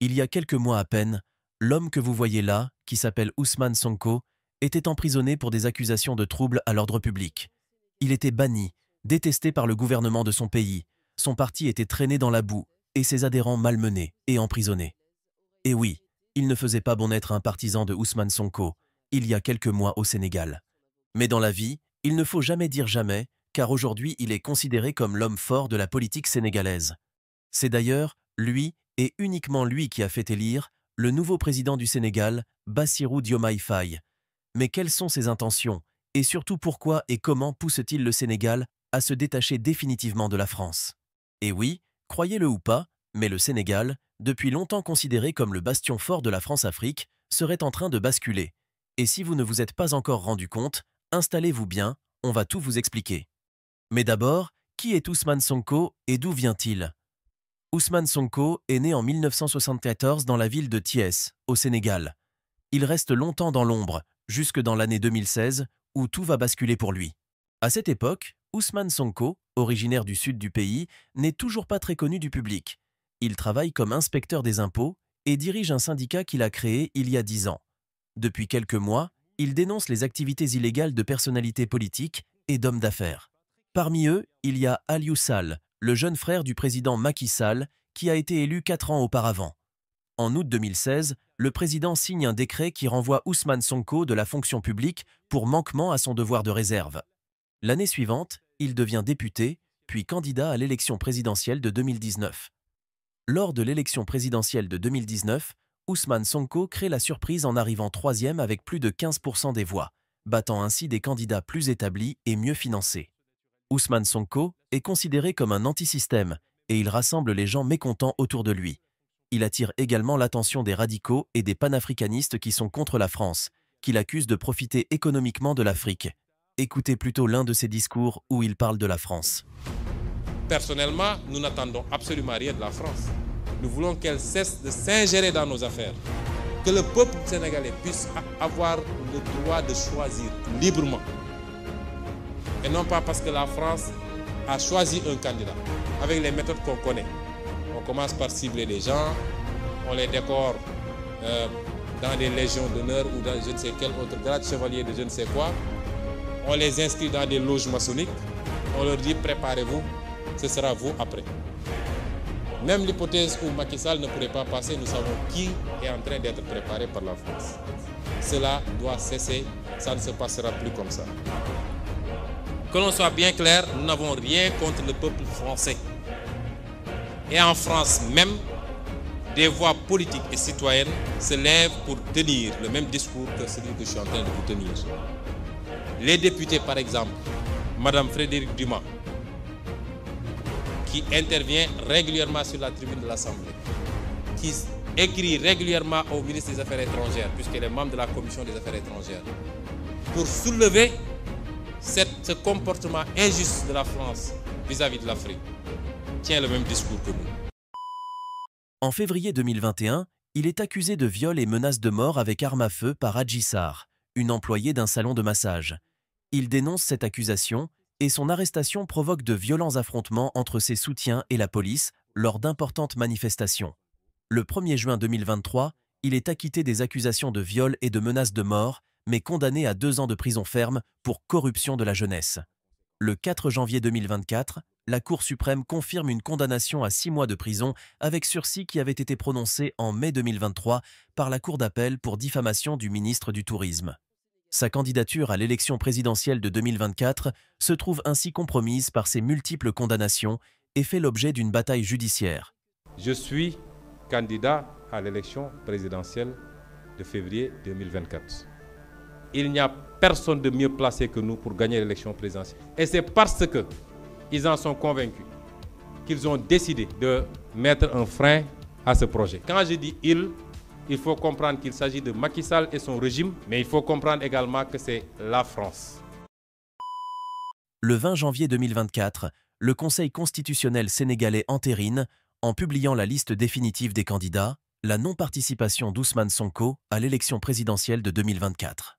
Il y a quelques mois à peine, l'homme que vous voyez là, qui s'appelle Ousmane Sonko, était emprisonné pour des accusations de troubles à l'ordre public. Il était banni, détesté par le gouvernement de son pays, son parti était traîné dans la boue, et ses adhérents malmenés et emprisonnés. Et oui, il ne faisait pas bon être un partisan de Ousmane Sonko, il y a quelques mois au Sénégal. Mais dans la vie, il ne faut jamais dire jamais, car aujourd'hui il est considéré comme l'homme fort de la politique sénégalaise. C'est d'ailleurs, lui, et uniquement lui qui a fait élire le nouveau président du Sénégal, Bassirou Diomaye Faye. Mais quelles sont ses intentions et surtout pourquoi et comment pousse-t-il le Sénégal à se détacher définitivement de la France Et eh oui, croyez-le ou pas, mais le Sénégal, depuis longtemps considéré comme le bastion fort de la France-Afrique, serait en train de basculer. Et si vous ne vous êtes pas encore rendu compte, installez-vous bien, on va tout vous expliquer. Mais d'abord, qui est Ousmane Sonko et d'où vient-il Ousmane Sonko est né en 1974 dans la ville de Thiès, au Sénégal. Il reste longtemps dans l'ombre, jusque dans l'année 2016, où tout va basculer pour lui. À cette époque, Ousmane Sonko, originaire du sud du pays, n'est toujours pas très connu du public. Il travaille comme inspecteur des impôts et dirige un syndicat qu'il a créé il y a dix ans. Depuis quelques mois, il dénonce les activités illégales de personnalités politiques et d'hommes d'affaires. Parmi eux, il y a Aliou Sall, le jeune frère du président Macky Sall, qui a été élu quatre ans auparavant. En août 2016, le président signe un décret qui renvoie Ousmane Sonko de la fonction publique pour manquement à son devoir de réserve. L'année suivante, il devient député, puis candidat à l'élection présidentielle de 2019. Lors de l'élection présidentielle de 2019, Ousmane Sonko crée la surprise en arrivant troisième avec plus de 15% des voix, battant ainsi des candidats plus établis et mieux financés. Ousmane Sonko, est considéré comme un antisystème et il rassemble les gens mécontents autour de lui. Il attire également l'attention des radicaux et des panafricanistes qui sont contre la France, qu'il accuse de profiter économiquement de l'Afrique. Écoutez plutôt l'un de ses discours où il parle de la France. Personnellement, nous n'attendons absolument rien de la France. Nous voulons qu'elle cesse de s'ingérer dans nos affaires. Que le peuple sénégalais puisse avoir le droit de choisir librement. Et non pas parce que la France a choisi un candidat avec les méthodes qu'on connaît. On commence par cibler les gens, on les décore euh, dans des légions d'honneur ou dans je ne sais quel autre grade, chevalier de je ne sais quoi. On les inscrit dans des loges maçonniques. On leur dit préparez-vous, ce sera vous après. Même l'hypothèse où Macky Sall ne pourrait pas passer, nous savons qui est en train d'être préparé par la France. Cela doit cesser, ça ne se passera plus comme ça. Que l'on soit bien clair, nous n'avons rien contre le peuple français. Et en France même, des voix politiques et citoyennes se lèvent pour tenir le même discours que celui que je suis en train de vous tenir. Les députés, par exemple, Madame Frédéric Dumas, qui intervient régulièrement sur la tribune de l'Assemblée, qui écrit régulièrement au ministre des Affaires étrangères, puisqu'elle est membre de la Commission des Affaires étrangères, pour soulever cette ce comportement injuste de la France vis-à-vis de l'Afrique tient le même discours que nous. En février 2021, il est accusé de viol et menace de mort avec arme à feu par Adjissar, une employée d'un salon de massage. Il dénonce cette accusation et son arrestation provoque de violents affrontements entre ses soutiens et la police lors d'importantes manifestations. Le 1er juin 2023, il est acquitté des accusations de viol et de menace de mort mais condamné à deux ans de prison ferme pour corruption de la jeunesse. Le 4 janvier 2024, la Cour suprême confirme une condamnation à six mois de prison avec sursis qui avait été prononcée en mai 2023 par la Cour d'appel pour diffamation du ministre du Tourisme. Sa candidature à l'élection présidentielle de 2024 se trouve ainsi compromise par ses multiples condamnations et fait l'objet d'une bataille judiciaire. Je suis candidat à l'élection présidentielle de février 2024 il n'y a personne de mieux placé que nous pour gagner l'élection présidentielle. Et c'est parce que ils en sont convaincus qu'ils ont décidé de mettre un frein à ce projet. Quand je dis ils, il faut comprendre qu'il s'agit de Macky Sall et son régime, mais il faut comprendre également que c'est la France. Le 20 janvier 2024, le Conseil constitutionnel sénégalais entérine, en publiant la liste définitive des candidats, la non-participation d'Ousmane Sonko à l'élection présidentielle de 2024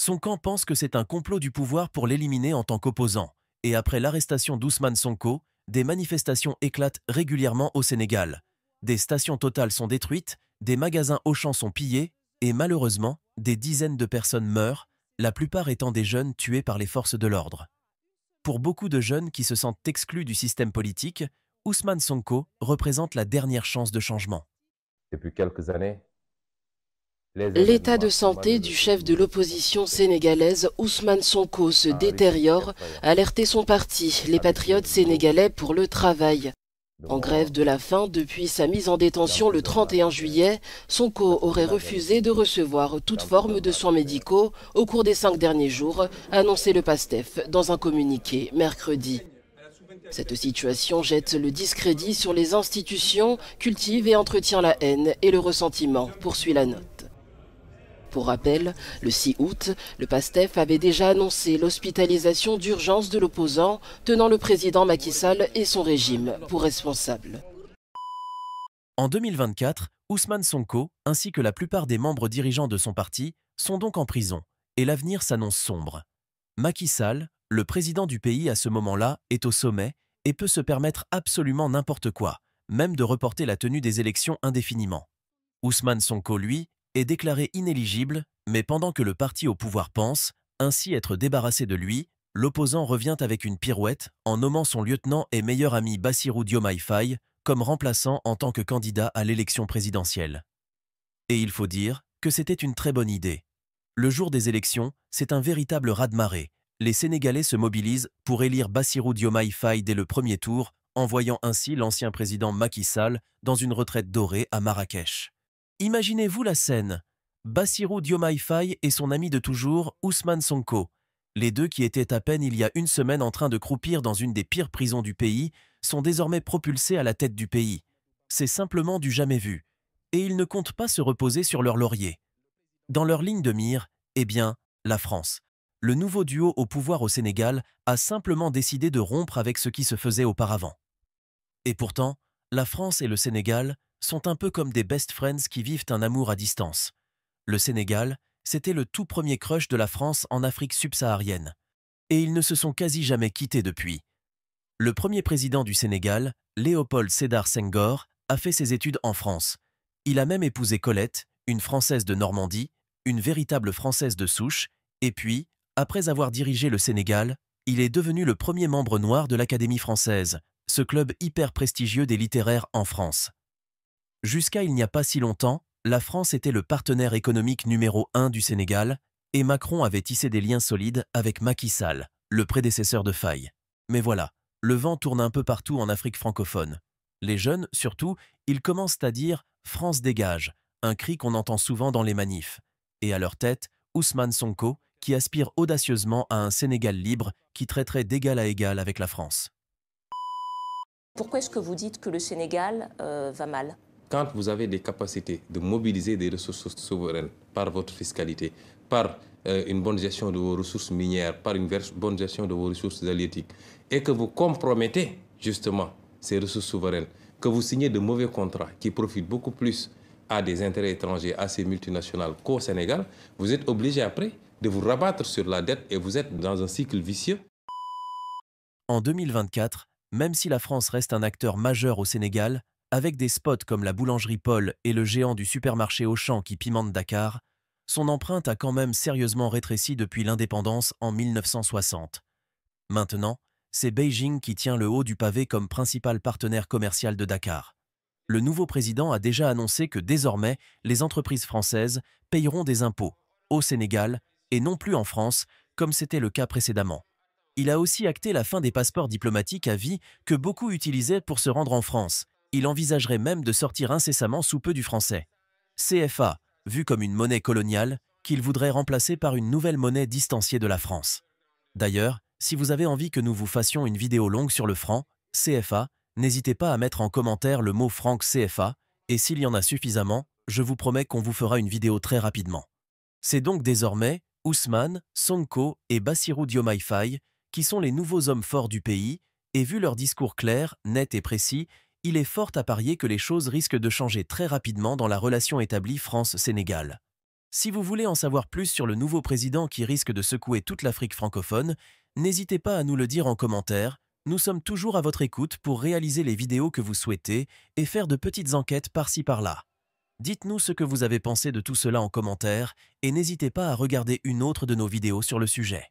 son camp pense que c'est un complot du pouvoir pour l'éliminer en tant qu'opposant, et après l'arrestation d'Ousmane Sonko, des manifestations éclatent régulièrement au Sénégal. Des stations totales sont détruites, des magasins Auchan sont pillés, et malheureusement, des dizaines de personnes meurent, la plupart étant des jeunes tués par les forces de l'ordre. Pour beaucoup de jeunes qui se sentent exclus du système politique, Ousmane Sonko représente la dernière chance de changement. Depuis quelques années, L'état de santé du chef de l'opposition sénégalaise Ousmane Sonko se ah, détériore, alerté son parti, les patriotes sénégalais pour le travail. En grève de la faim depuis sa mise en détention le 31 juillet, Sonko aurait refusé de recevoir toute forme de soins médicaux au cours des cinq derniers jours, annonçait annoncé le PASTEF dans un communiqué mercredi. Cette situation jette le discrédit sur les institutions, cultive et entretient la haine et le ressentiment, poursuit la note. Pour rappel, le 6 août, le PASTEF avait déjà annoncé l'hospitalisation d'urgence de l'opposant, tenant le président Macky Sall et son régime pour responsables. En 2024, Ousmane Sonko, ainsi que la plupart des membres dirigeants de son parti, sont donc en prison, et l'avenir s'annonce sombre. Macky Sall, le président du pays à ce moment-là, est au sommet et peut se permettre absolument n'importe quoi, même de reporter la tenue des élections indéfiniment. Ousmane Sonko, lui, est déclaré inéligible, mais pendant que le parti au pouvoir pense, ainsi être débarrassé de lui, l'opposant revient avec une pirouette en nommant son lieutenant et meilleur ami Bassirou Diomaye Faye comme remplaçant en tant que candidat à l'élection présidentielle. Et il faut dire que c'était une très bonne idée. Le jour des élections, c'est un véritable raz-de-marée. Les Sénégalais se mobilisent pour élire Bassirou Diomaye Faye dès le premier tour, envoyant ainsi l'ancien président Macky Sall dans une retraite dorée à Marrakech. Imaginez-vous la scène. Bassirou Diomaye Faye et son ami de toujours, Ousmane Sonko, les deux qui étaient à peine il y a une semaine en train de croupir dans une des pires prisons du pays, sont désormais propulsés à la tête du pays. C'est simplement du jamais vu. Et ils ne comptent pas se reposer sur leur laurier. Dans leur ligne de mire, eh bien, la France. Le nouveau duo au pouvoir au Sénégal a simplement décidé de rompre avec ce qui se faisait auparavant. Et pourtant, la France et le Sénégal sont un peu comme des best friends qui vivent un amour à distance. Le Sénégal, c'était le tout premier crush de la France en Afrique subsaharienne. Et ils ne se sont quasi jamais quittés depuis. Le premier président du Sénégal, Léopold Sédar Senghor, a fait ses études en France. Il a même épousé Colette, une Française de Normandie, une véritable Française de souche, et puis, après avoir dirigé le Sénégal, il est devenu le premier membre noir de l'Académie française, ce club hyper prestigieux des littéraires en France. Jusqu'à il n'y a pas si longtemps, la France était le partenaire économique numéro un du Sénégal, et Macron avait tissé des liens solides avec Macky Sall, le prédécesseur de Faye. Mais voilà, le vent tourne un peu partout en Afrique francophone. Les jeunes, surtout, ils commencent à dire « France dégage », un cri qu'on entend souvent dans les manifs. Et à leur tête, Ousmane Sonko, qui aspire audacieusement à un Sénégal libre qui traiterait d'égal à égal avec la France. Pourquoi est-ce que vous dites que le Sénégal euh, va mal quand vous avez des capacités de mobiliser des ressources souveraines par votre fiscalité, par euh, une bonne gestion de vos ressources minières, par une bonne gestion de vos ressources halieutiques, et que vous compromettez justement ces ressources souveraines, que vous signez de mauvais contrats qui profitent beaucoup plus à des intérêts étrangers, à ces multinationales qu'au Sénégal, vous êtes obligé après de vous rabattre sur la dette et vous êtes dans un cycle vicieux. En 2024, même si la France reste un acteur majeur au Sénégal, avec des spots comme la boulangerie Paul et le géant du supermarché Auchan qui pimente Dakar, son empreinte a quand même sérieusement rétréci depuis l'indépendance en 1960. Maintenant, c'est Beijing qui tient le haut du pavé comme principal partenaire commercial de Dakar. Le nouveau président a déjà annoncé que désormais, les entreprises françaises payeront des impôts au Sénégal et non plus en France, comme c'était le cas précédemment. Il a aussi acté la fin des passeports diplomatiques à vie que beaucoup utilisaient pour se rendre en France, il envisagerait même de sortir incessamment sous peu du français. CFA, vu comme une monnaie coloniale, qu'il voudrait remplacer par une nouvelle monnaie distanciée de la France. D'ailleurs, si vous avez envie que nous vous fassions une vidéo longue sur le franc, CFA, n'hésitez pas à mettre en commentaire le mot franc CFA, et s'il y en a suffisamment, je vous promets qu'on vous fera une vidéo très rapidement. C'est donc désormais Ousmane, Sonko et Bassirou Diomaye qui sont les nouveaux hommes forts du pays, et vu leur discours clair, net et précis, il est fort à parier que les choses risquent de changer très rapidement dans la relation établie France-Sénégal. Si vous voulez en savoir plus sur le nouveau président qui risque de secouer toute l'Afrique francophone, n'hésitez pas à nous le dire en commentaire, nous sommes toujours à votre écoute pour réaliser les vidéos que vous souhaitez et faire de petites enquêtes par-ci par-là. Dites-nous ce que vous avez pensé de tout cela en commentaire et n'hésitez pas à regarder une autre de nos vidéos sur le sujet.